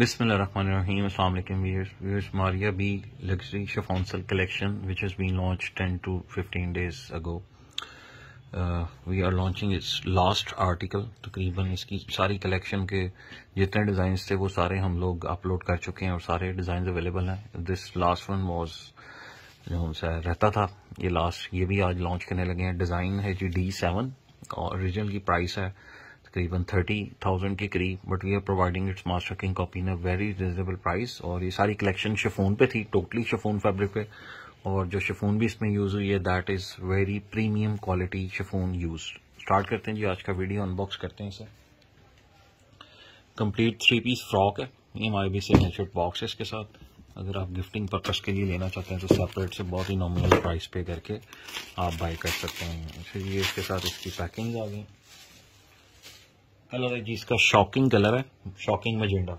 बिसमीम अल्लाम viewers Maria B luxury शफोंसल collection which has been launch ten to fifteen days ago we are launching its last article तकरीबन इसकी सारी कलेक्शन के जितने डिज़ाइन थे वो सारे हम लोग अपलोड कर चुके हैं और सारे डिज़ाइन अवेलेबल हैं दिस लास्ट वन वॉज जो रहता था ये लास्ट ये भी आज लॉन्च करने लगे हैं डिज़ाइन है जी डी सेवन और ओरिजिनल की प्राइस है तकरीबन थर्टी थाउजेंड के करीब but we are providing its master king copy in a very reasonable price और ये सारी कलेक्शन शिफोन पे थी टोटली शिफोन फैब्रिक पे और जो शेफोन भी इसमें यूज हुई है that is very premium quality chiffon use start करते हैं जी आज का वीडियो अनबॉक्स करते हैं इसे कंप्लीट थ्री पीस फ्रॉक है M I B signature box है इसके साथ अगर आप गिफ्टिंग पर्पज के लिए लेना चाहते हैं तो सेपरेट से बहुत ही नॉमिनल प्राइस पे करके आप बाई कर सकते हैं इसलिए अच्छा इसके साथ इसकी पैकिंग आ गई कलर है जी इसका शॉकिंग कलर है शॉकिंग मजेंडा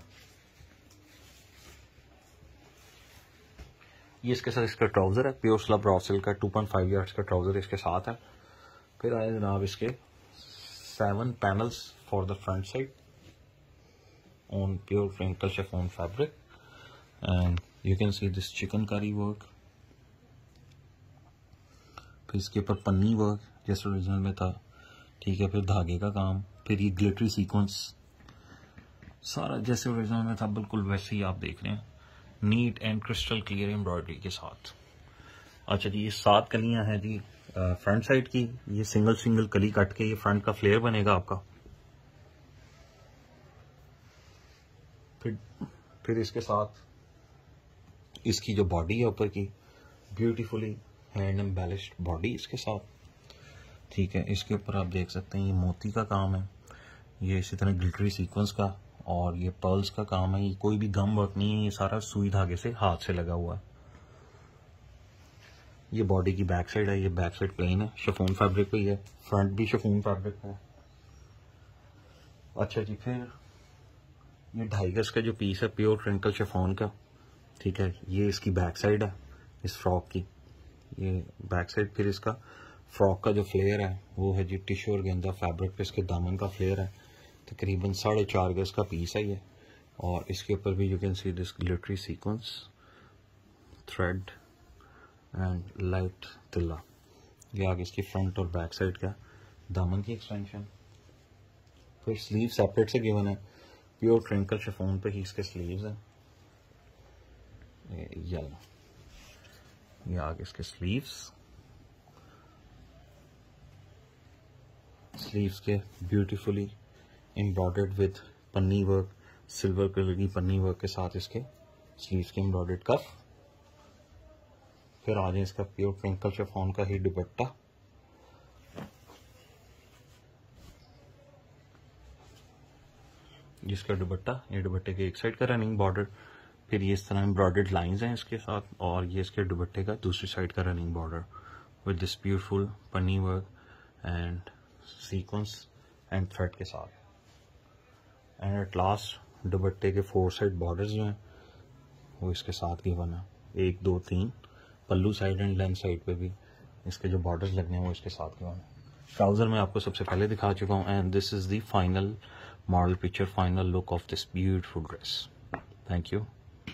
ये इसके साथ इसका ट्राउजर है प्योर स्लब रॉसिल का टू पॉइंट फाइव का ट्राउजर इसके साथ है फिर आए जनाब इसके seven panels for the front side on pure फ्रेंकल chiffon fabric and you can see this chikankari work फिर इसके ऊपर पन्नी वर्क जैसे ओरिजिनल में था ठीक है फिर धागे का काम फिर ये ग्लिटरी सीक्वेंस सारा जैसे ओरिजिनल में था बिल्कुल वैसे ही आप देख रहे हैं neat and crystal clear embroidery के साथ अच्छा जी ये सात कलियां हैं जी फ्रंट साइड की ये सिंगल सिंगल कली कट के ये फ्रंट का फ्लेयर बनेगा आपका फिर फिर इसके साथ इसकी जो बॉडी है ऊपर की ब्यूटीफुली हैंड एम्बेलिश्ड बॉडी इसके साथ ठीक है इसके ऊपर आप देख सकते हैं ये मोती का काम है ये इसी तरह ग्लिटरी सीक्वेंस का और ये पर्ल्स का काम है ये कोई भी गम वर्क नहीं है ये सारा सुई धागे से हाथ से लगा हुआ है ये बॉडी की बैक साइड है ये बैक साइड प्लेन है शेफोन फैब्रिक पे है फ्रंट भी शफोन फैब्रिक है अच्छा जी फिर ये ढाई गज का जो पीस है प्योर ट्रिंकल शफोन का ठीक है ये इसकी बैक साइड है इस फ्रॉक की ये बैक साइड फिर इसका फ्रॉक का जो फ्लेयर है वो है जी टिश्यू और गेंदा फैब्रिक पे इसके दामन का फ्लेयर है तकरीबन साढ़े चार गज का पीस है ये और इसके ऊपर भी you can see this glittery sequence thread and light tilla ये आगे इसकी फ्रंट और बैक साइड का दामन की एक्सटेंशन फिर स्लीव सेपरेट से गिवन है प्योर ट्रिंकल शेफोन पे ही इसके स्लीव्स हैं येलो ये आगे इसके स्लीव्स स्लीव्स के ब्यूटीफुली एम्ब्रॉयडर्ड विथ पन्नी वर्क सिल्वर कलर की पन्नी वर्क के साथ इसके स्लीव्स के एम्ब्रॉयडर्ड कफ फिर आ जाए इसका प्योर ट्विंकल शेफोन का ही दुपट्टा जिसका दुपट्टा ये दुपट्टे के एक साइड का रनिंग बॉर्डर फिर ये इस तरह एम्ब्रॉयड लाइंस हैं इसके साथ और ये इसके दुपट्टे का दूसरी साइड का running border with this beautiful पन्नी work and sequence and thread के साथ एंड एट लास्ट दुबट्टे के फोर साइड बॉर्डर्स जो हैं वो इसके साथ ही बना एक दो तीन pallu side and length side पे भी इसके जो बॉर्डर्स लगने हैं वो इसके साथ ही बना ट्राउज़र मैं आपको सबसे पहले दिखा चुका हूँ and this is the final model picture final look of this beautiful dress thank you